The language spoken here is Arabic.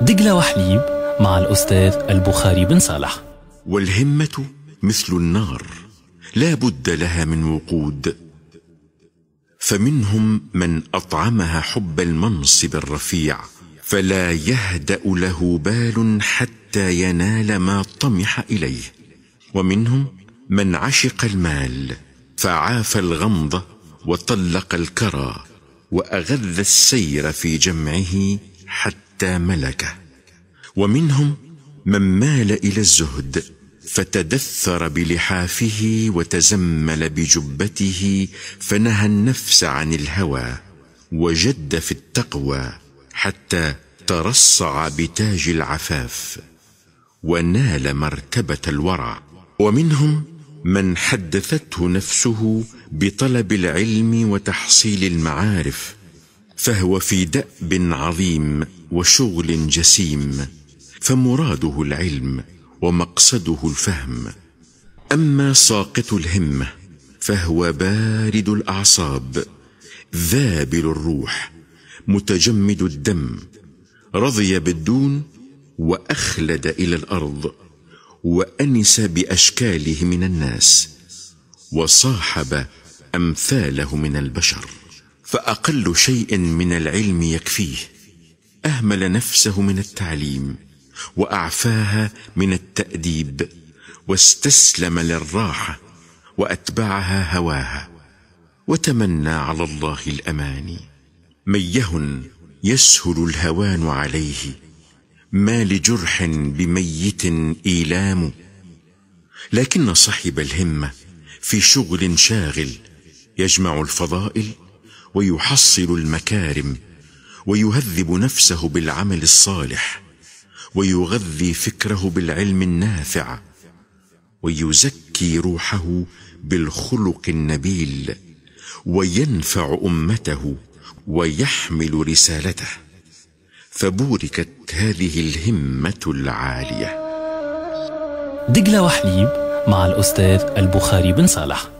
دجلة وحليب مع الأستاذ البخاري بن صالح والهمة مثل النار لا بد لها من وقود فمنهم من أطعمها حب المنصب الرفيع فلا يهدأ له بال حتى ينال ما طمح إليه ومنهم من عشق المال فعاف الغمض وطلق الكرى وأغذ السير في جمعه حتى ملكه ومنهم من مال الى الزهد فتدثر بلحافه وتزمل بجبته فنهى النفس عن الهوى وجد في التقوى حتى ترصع بتاج العفاف ونال مرتبه الورع ومنهم من حدثته نفسه بطلب العلم وتحصيل المعارف فهو في داب عظيم وشغل جسيم فمراده العلم ومقصده الفهم اما ساقط الهمه فهو بارد الاعصاب ذابل الروح متجمد الدم رضي بالدون واخلد الى الارض وانس باشكاله من الناس وصاحب امثاله من البشر فأقل شيء من العلم يكفيه أهمل نفسه من التعليم وأعفاها من التأديب واستسلم للراحة وأتبعها هواها وتمنى على الله الأماني من يهن يسهل الهوان عليه ما لجرح بميت إيلام لكن صاحب الهمة في شغل شاغل يجمع الفضائل ويحصل المكارم ويهذب نفسه بالعمل الصالح ويغذي فكره بالعلم النافع ويزكي روحه بالخلق النبيل وينفع امته ويحمل رسالته فبوركت هذه الهمه العاليه دجله وحليب مع الاستاذ البخاري بن صالح